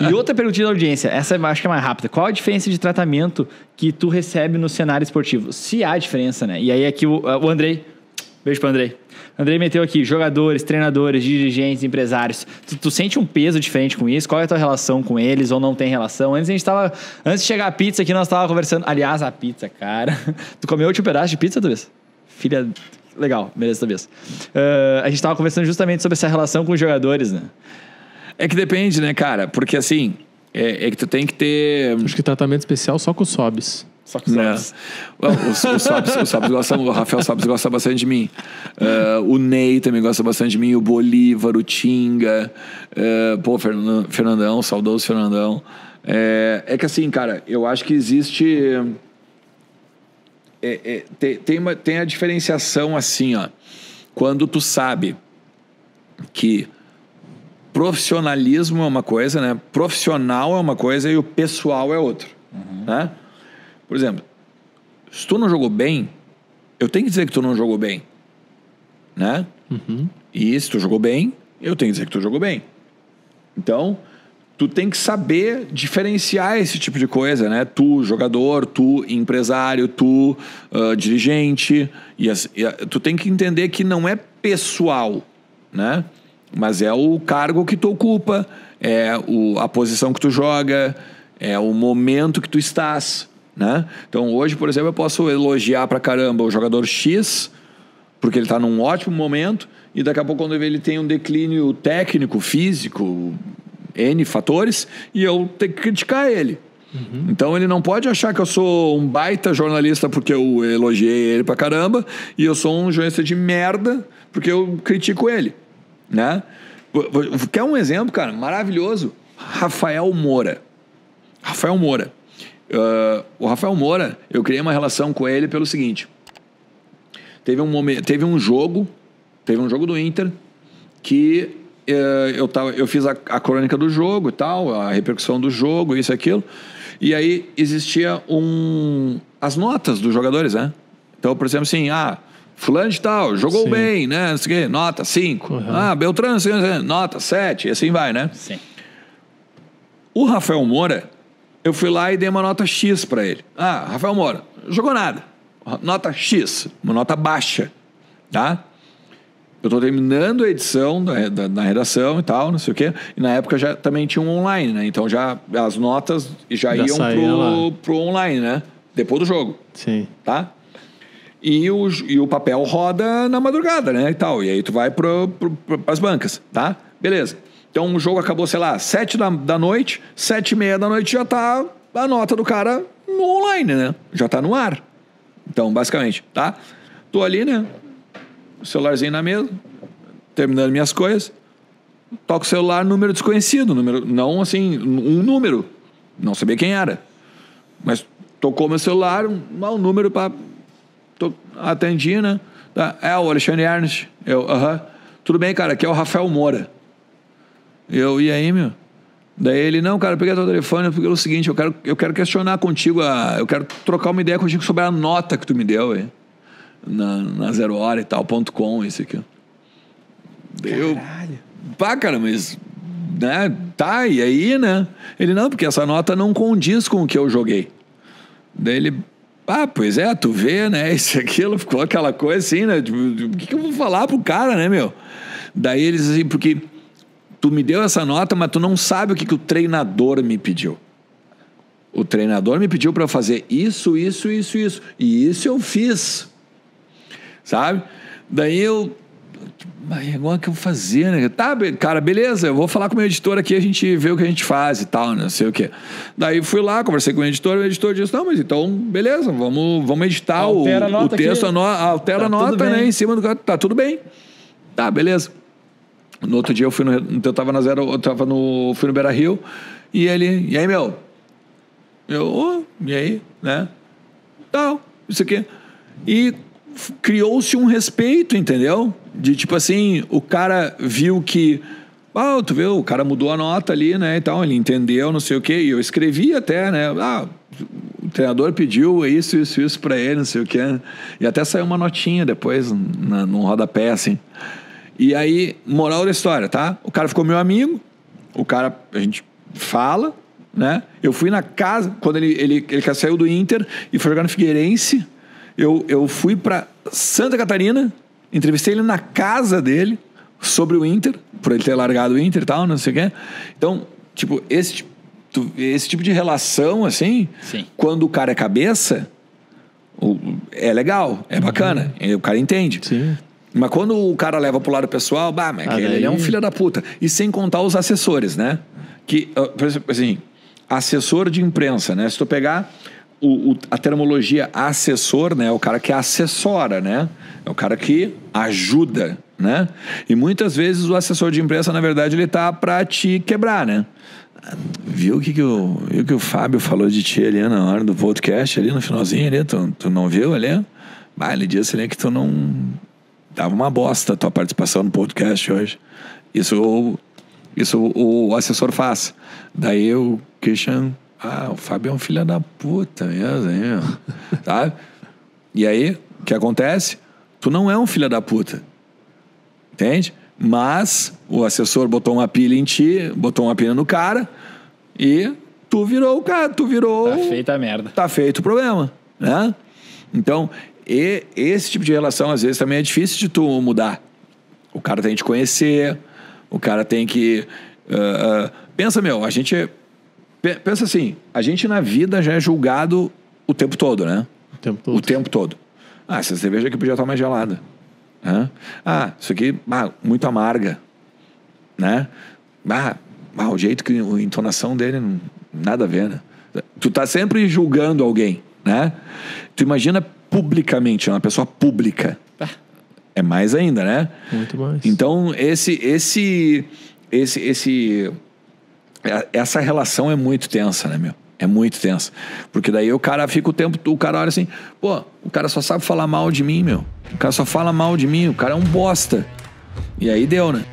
E outra perguntinha da audiência, essa acho que é mais rápida. Qual a diferença de tratamento que tu recebe no cenário esportivo? Se há diferença, né? E aí aqui o, o Andrei, beijo pro Andrei. Andrei meteu aqui, jogadores, treinadores, dirigentes, empresários. Tu, tu, sente um peso diferente com isso? Qual é a tua relação com eles ou não tem relação? Antes a gente tava, antes de chegar a pizza aqui, nós tava conversando. Aliás, a pizza, cara. Tu comeu o último pedaço de pizza, Tobias? Filha, legal, beleza, Tobias. Uh, ah, a gente tava conversando justamente sobre essa relação com os jogadores, né? É que depende, né, cara? Porque assim, é, é que tu tem que ter. Hum, acho que tratamento especial só com os sobs. Só que os Sobs. Né? o, Sobs, o, Sobs gosta, o Rafael Sobs gosta bastante de mim. Uh, o Ney também gosta bastante de mim. O Bolívar, o Tinga. Uh, pô, Fernandão, Fernandão, saudoso Fernandão. É, é que assim, cara, eu acho que existe. É, é, tem, tem, uma, tem a diferenciação assim, ó. Quando tu sabe que profissionalismo é uma coisa, né? Profissional é uma coisa e o pessoal é outra, uhum. né? Por exemplo, se tu não jogou bem, eu tenho que dizer que tu não jogou bem, né? Uhum. E se tu jogou bem, eu tenho que dizer que tu jogou bem. Então, tu tem que saber diferenciar esse tipo de coisa, né? Tu, jogador, tu, empresário, tu, uh, dirigente. E, e tu tem que entender que não é pessoal, né? mas é o cargo que tu ocupa, é o, a posição que tu joga, é o momento que tu estás. Né? Então hoje, por exemplo, eu posso elogiar pra caramba o jogador X, porque ele está num ótimo momento, e daqui a pouco, quando ele tem um declínio técnico, físico, N fatores, e eu tenho que criticar ele. Uhum. Então ele não pode achar que eu sou um baita jornalista porque eu elogiei ele pra caramba, e eu sou um jornalista de merda porque eu critico ele. Né? Quer um exemplo, cara? Maravilhoso. Rafael Moura. Rafael Moura. Uh, o Rafael Moura, eu criei uma relação com ele pelo seguinte. Teve um, momento, teve um jogo, teve um jogo do Inter, que uh, eu, tava, eu fiz a, a crônica do jogo e tal, a repercussão do jogo, isso e aquilo. E aí existia um. as notas dos jogadores, né? Então, por exemplo, assim, ah, Fulano de tal, jogou Sim. bem, né? Não sei o quê, nota 5. Uhum. Ah, Beltrano, nota 7, e assim vai, né? Sim. O Rafael Moura, eu fui lá e dei uma nota X para ele. Ah, Rafael Moura, jogou nada. Nota X, uma nota baixa, tá? Eu estou terminando a edição da, da, da, redação e tal, não sei o quê. E na época já também tinha um online, né? Então já as notas já, já iam pro, pro online, né? Depois do jogo. Sim. Tá? e o, e o papel roda na madrugada, né? E tal. E aí tu vai para as bancas, tá? Beleza. Então o jogo acabou, sei lá, sete da, da noite, sete e meia da noite já tá a nota do cara no online, né? Já tá no ar. Então, basicamente, tá? Tô ali, né? Celularzinho na mesa, terminando minhas coisas. Toco o celular, número desconhecido, número, não assim, um número. Não sabia quem era. Mas tocou meu celular, um, um número para Tô, atendi, né? Tá. É o Alexandre Ernst. Eu, aham. Uh -huh. Tudo bem, cara, aqui é o Rafael Moura. Eu, e aí, meu? Daí ele, não, cara, peguei teu telefone porque é o seguinte, eu quero, eu quero questionar contigo, a, eu quero trocar uma ideia contigo sobre a nota que tu me deu, aí, na, na Zero Hora e tal, ponto com, isso aqui. Deu. Caralho. Pá, cara, mas, né, tá, e aí, né? Ele, não, porque essa nota não condiz com o que eu joguei. Daí ele, ah, pois é, tu vê, né? Isso aquilo, ficou aquela coisa assim, né? Tipo, o que, que eu vou falar pro cara, né, meu? Daí eles assim, porque tu me deu essa nota, mas tu não sabe o que, que o treinador me pediu. O treinador me pediu para fazer isso, isso, isso, isso. E isso eu fiz. Sabe? Daí eu agora que eu vou fazer, né? Tá, cara, beleza, eu vou falar com o meu editor aqui, a gente vê o que a gente faz e tal, não sei o quê. Daí fui lá, conversei com o editor, o editor disse, não, mas então, beleza, vamos, vamos editar o, o texto, altera tá a nota, né, em cima do... Tá tudo bem. Tá, beleza. No outro dia eu fui no... Eu tava na zero, eu tava no... Fui no Beira Rio e ele... E aí, meu? Eu, oh, e aí, né? Tal, isso aqui. E criou-se um respeito, entendeu? De tipo assim, o cara viu que. Ah, tu viu, o cara mudou a nota ali, né? Então, ele entendeu, não sei o quê. E eu escrevi até, né? Ah, o treinador pediu isso, isso, isso para ele, não sei o quê. Né, e até saiu uma notinha depois, na, num rodapé, assim. E aí, moral da história, tá? O cara ficou meu amigo, o cara, a gente fala, né? Eu fui na casa, quando ele, ele, ele saiu do Inter e foi jogar no Figueirense. Eu, eu fui para Santa Catarina, entrevistei ele na casa dele sobre o Inter, por ele ter largado o Inter e tal, não sei o quê. Então, tipo, esse, esse tipo de relação, assim, Sim. quando o cara é cabeça, é legal, é bacana, uhum. o cara entende. Sim. Mas quando o cara leva pro lado pessoal, bah, mas ah, ele é um filho da puta. E sem contar os assessores, né? Que, ah, por exemplo, assim, assessor de imprensa, né? Se tu pegar o, o, a terminologia assessor, né? É o cara que assessora, né? É o cara que ajuda, né? E muitas vezes o assessor de imprensa, na verdade, ele tá para te quebrar, né? Viu o que, que, o, viu que o Fábio falou de ti ali né, na hora do podcast, ali no finalzinho ali? Tu, tu não viu ali? Bah, ele disse ali que tu não. Tava uma bosta a tua participação no podcast hoje. Isso, isso o, o assessor faz. Daí o Christian ah, o Fábio é um filho da puta mesmo, hein? sabe? E aí, o que acontece? Tu não é um filho da puta. Entende? Mas o assessor botou uma pilha em ti, botou uma pilha no cara e tu virou o cara, tu virou. Tá feita a merda. Tá feito o problema, né? Então, e, esse tipo de relação às vezes também é difícil de tu mudar. O cara tem que te conhecer, o cara tem que. Uh, uh, pensa, meu, a gente Pensa assim, a gente na vida já é julgado o tempo todo, né? O tempo todo. O tempo todo. Ah, essa cerveja aqui podia estar mais gelada. Né? Ah, isso aqui, ah, muito amarga. Né? Ah, ah, o jeito que a entonação dele, hum, nada a ver, né? Tu tá sempre julgando alguém, né? Tu imagina publicamente, uma pessoa pública. Tá. É mais ainda, né? Muito mais. Então, esse, esse, esse, esse é, essa relação é muito tensa, né, meu? É muito tensa. Porque daí o cara fica o tempo, o cara olha assim, pô, o cara só sabe falar mal de mim, meu. O cara só fala mal de mim, o cara é um bosta. E aí deu, né?